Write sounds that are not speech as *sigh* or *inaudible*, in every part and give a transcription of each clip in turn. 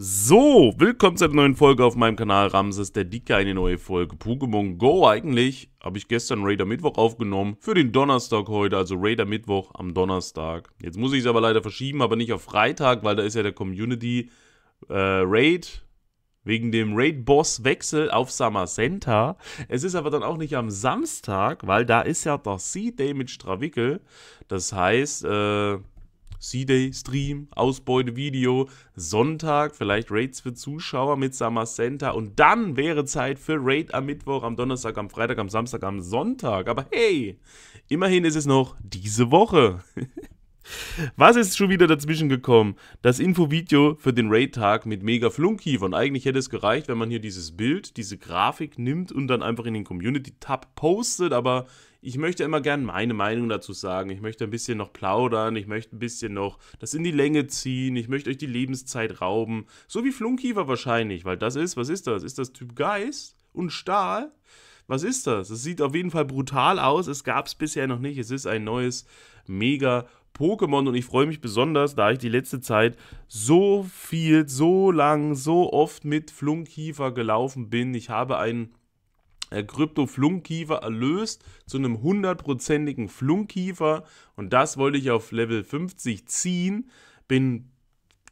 So, willkommen zu einer neuen Folge auf meinem Kanal Ramses, der Dicke, eine neue Folge Pokémon Go. Eigentlich habe ich gestern Raider Mittwoch aufgenommen, für den Donnerstag heute, also Raider Mittwoch am Donnerstag. Jetzt muss ich es aber leider verschieben, aber nicht auf Freitag, weil da ist ja der Community äh, Raid wegen dem Raid-Boss-Wechsel auf Summer Center. Es ist aber dann auch nicht am Samstag, weil da ist ja der Sea Day mit Strawickel. Das heißt, äh, C-Day, Stream, Ausbeute, Video, Sonntag, vielleicht Raids für Zuschauer mit Summer Center und dann wäre Zeit für Raid am Mittwoch, am Donnerstag, am Freitag, am Samstag, am Sonntag. Aber hey, immerhin ist es noch diese Woche. *laughs* Was ist schon wieder dazwischen gekommen? Das Infovideo für den Raid-Tag mit Mega Flunky. Und eigentlich hätte es gereicht, wenn man hier dieses Bild, diese Grafik nimmt und dann einfach in den Community-Tab postet. Aber ich möchte immer gerne meine Meinung dazu sagen. Ich möchte ein bisschen noch plaudern. Ich möchte ein bisschen noch das in die Länge ziehen. Ich möchte euch die Lebenszeit rauben. So wie Flunky war wahrscheinlich. Weil das ist, was ist das? Ist das Typ Geist und Stahl? was ist das? Es sieht auf jeden Fall brutal aus. Es gab es bisher noch nicht. Es ist ein neues Mega Pokémon und ich freue mich besonders, da ich die letzte Zeit so viel, so lang, so oft mit Flunkiefer gelaufen bin. Ich habe einen äh, Krypto-Flunkiefer erlöst zu einem hundertprozentigen Flunkiefer und das wollte ich auf Level 50 ziehen. Bin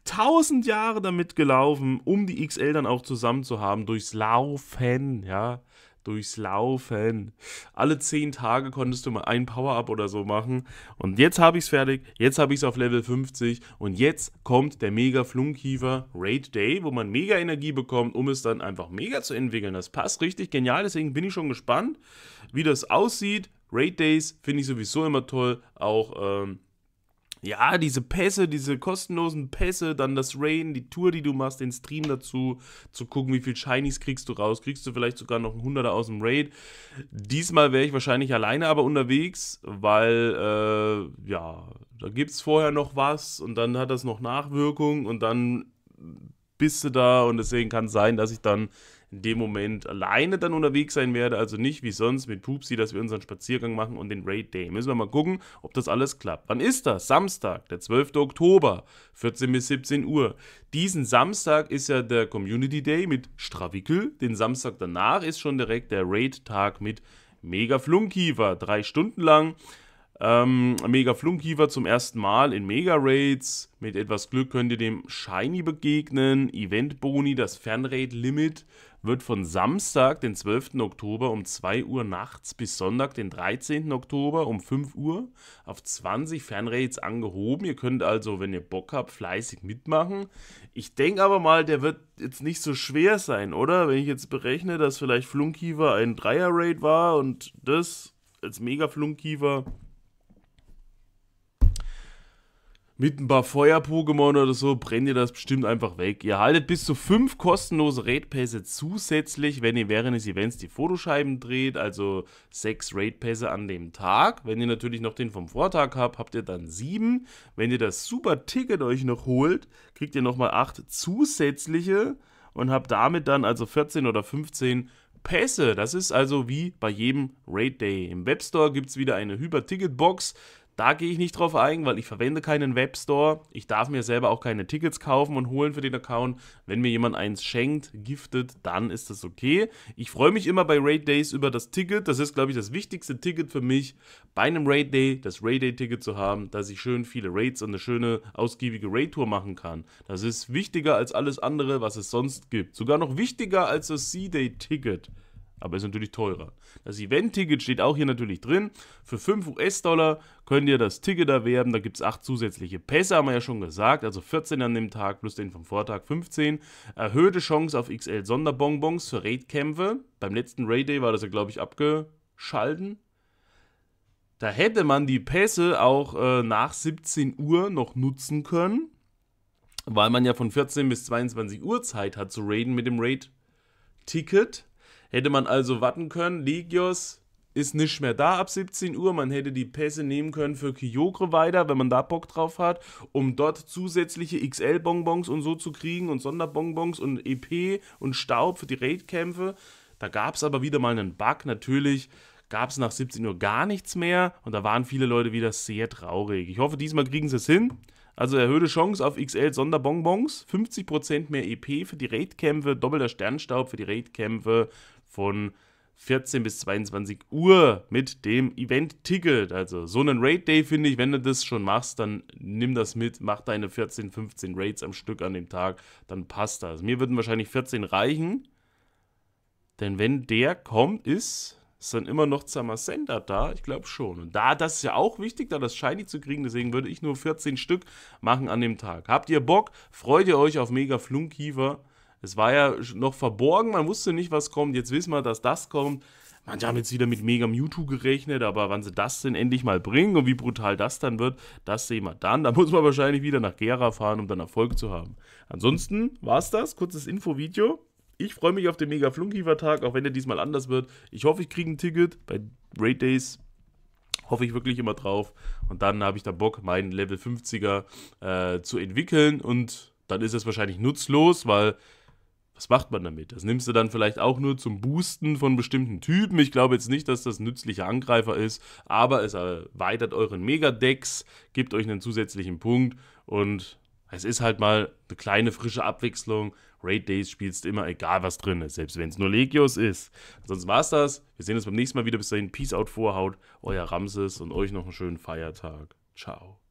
1000 Jahre damit gelaufen, um die XL dann auch zusammen zu haben durchs Laufen, ja durchs Laufen. Alle zehn Tage konntest du mal ein Power-Up oder so machen. Und jetzt habe ich es fertig. Jetzt habe ich es auf Level 50. Und jetzt kommt der mega Flunkiefer Raid Day, wo man mega Energie bekommt, um es dann einfach mega zu entwickeln. Das passt richtig genial. Deswegen bin ich schon gespannt, wie das aussieht. Raid Days finde ich sowieso immer toll. Auch ähm, ja, diese Pässe, diese kostenlosen Pässe, dann das Rain, die Tour, die du machst, den Stream dazu, zu gucken, wie viel Shinies kriegst du raus. Kriegst du vielleicht sogar noch einen Hunderter aus dem Raid. Diesmal wäre ich wahrscheinlich alleine aber unterwegs, weil, äh, ja, da gibt es vorher noch was und dann hat das noch Nachwirkung und dann bist du da und deswegen kann es sein, dass ich dann in dem Moment alleine dann unterwegs sein werde, also nicht wie sonst mit Pupsi, dass wir unseren Spaziergang machen und den Raid Day. Müssen wir mal gucken, ob das alles klappt. Wann ist das? Samstag, der 12. Oktober, 14 bis 17 Uhr. Diesen Samstag ist ja der Community Day mit Stravikel. Den Samstag danach ist schon direkt der Raid-Tag mit Mega Flunkiefer, drei Stunden lang. Ähm, Mega Flunkiefer zum ersten Mal in Mega Raids. Mit etwas Glück könnt ihr dem Shiny begegnen. Event Boni, das Fernraid Limit wird von Samstag, den 12. Oktober um 2 Uhr nachts bis Sonntag, den 13. Oktober um 5 Uhr auf 20 Fanrates angehoben. Ihr könnt also, wenn ihr Bock habt, fleißig mitmachen. Ich denke aber mal, der wird jetzt nicht so schwer sein, oder? Wenn ich jetzt berechne, dass vielleicht Flunkiefer ein Dreier-Raid war und das als Mega-Flunkiefer mit ein paar Feuer-Pokémon oder so brennt ihr das bestimmt einfach weg. Ihr haltet bis zu fünf kostenlose Raid-Pässe zusätzlich, wenn ihr während des Events die Fotoscheiben dreht, also sechs Raid-Pässe an dem Tag. Wenn ihr natürlich noch den vom Vortag habt, habt ihr dann sieben. Wenn ihr das Super-Ticket euch noch holt, kriegt ihr nochmal acht zusätzliche und habt damit dann also 14 oder 15 Pässe. Das ist also wie bei jedem Raid Day. Im Webstore gibt es wieder eine Hyper-Ticket-Box. Da gehe ich nicht drauf ein, weil ich verwende keinen Webstore. Ich darf mir selber auch keine Tickets kaufen und holen für den Account. Wenn mir jemand eins schenkt, giftet, dann ist das okay. Ich freue mich immer bei Raid Days über das Ticket. Das ist, glaube ich, das wichtigste Ticket für mich, bei einem Raid Day das Raid Day-Ticket zu haben, dass ich schön viele Raids und eine schöne, ausgiebige Raid-Tour machen kann. Das ist wichtiger als alles andere, was es sonst gibt. Sogar noch wichtiger als das C-Day-Ticket aber ist natürlich teurer. Das Event-Ticket steht auch hier natürlich drin. Für 5 US-Dollar könnt ihr das Ticket erwerben. Da gibt es 8 zusätzliche Pässe, haben wir ja schon gesagt. Also 14 an dem Tag plus den vom Vortag 15. Erhöhte Chance auf XL-Sonderbonbons für Raid-Kämpfe. Beim letzten Raid-Day war das ja, glaube ich, abgeschalten. Da hätte man die Pässe auch äh, nach 17 Uhr noch nutzen können, weil man ja von 14 bis 22 Uhr Zeit hat zu raiden mit dem Raid-Ticket. Hätte man also warten können, Legios ist nicht mehr da ab 17 Uhr. Man hätte die Pässe nehmen können für Kyogre weiter, wenn man da Bock drauf hat, um dort zusätzliche XL-Bonbons und so zu kriegen und Sonderbonbons und EP und Staub für die Raidkämpfe. Da gab es aber wieder mal einen Bug. Natürlich gab es nach 17 Uhr gar nichts mehr und da waren viele Leute wieder sehr traurig. Ich hoffe, diesmal kriegen sie es hin. Also erhöhte Chance auf XL-Sonderbonbons, 50% mehr EP für die Raidkämpfe, doppelter Sternstaub für die Raidkämpfe, von 14 bis 22 Uhr mit dem Event-Ticket. Also so einen Raid-Day finde ich, wenn du das schon machst, dann nimm das mit, mach deine 14, 15 Raids am Stück an dem Tag, dann passt das. Mir würden wahrscheinlich 14 reichen, denn wenn der kommt, ist, ist dann immer noch Zamacenta da, ich glaube schon. Und da, das ist ja auch wichtig, da das Shiny zu kriegen, deswegen würde ich nur 14 Stück machen an dem Tag. Habt ihr Bock? Freut ihr euch auf Mega Flunkiefer? Es war ja noch verborgen, man wusste nicht, was kommt. Jetzt wissen wir, dass das kommt. Manche haben jetzt wieder mit Mega Mewtwo gerechnet, aber wann sie das denn endlich mal bringen und wie brutal das dann wird, das sehen wir dann. Da muss man wahrscheinlich wieder nach Gera fahren, um dann Erfolg zu haben. Ansonsten war es das. Kurzes Infovideo. Ich freue mich auf den Mega Flunkiefer-Tag, auch wenn er diesmal anders wird. Ich hoffe, ich kriege ein Ticket. Bei Raid Days hoffe ich wirklich immer drauf. Und dann habe ich da Bock, meinen Level 50er äh, zu entwickeln und dann ist es wahrscheinlich nutzlos, weil was macht man damit? Das nimmst du dann vielleicht auch nur zum Boosten von bestimmten Typen. Ich glaube jetzt nicht, dass das nützlicher Angreifer ist, aber es erweitert euren Megadecks, gibt euch einen zusätzlichen Punkt und es ist halt mal eine kleine frische Abwechslung. Raid Days spielst du immer, egal was drin ist, selbst wenn es nur Legios ist. Ansonsten war's das. Wir sehen uns beim nächsten Mal wieder. Bis dahin, Peace out, Vorhaut, euer Ramses und euch noch einen schönen Feiertag. Ciao.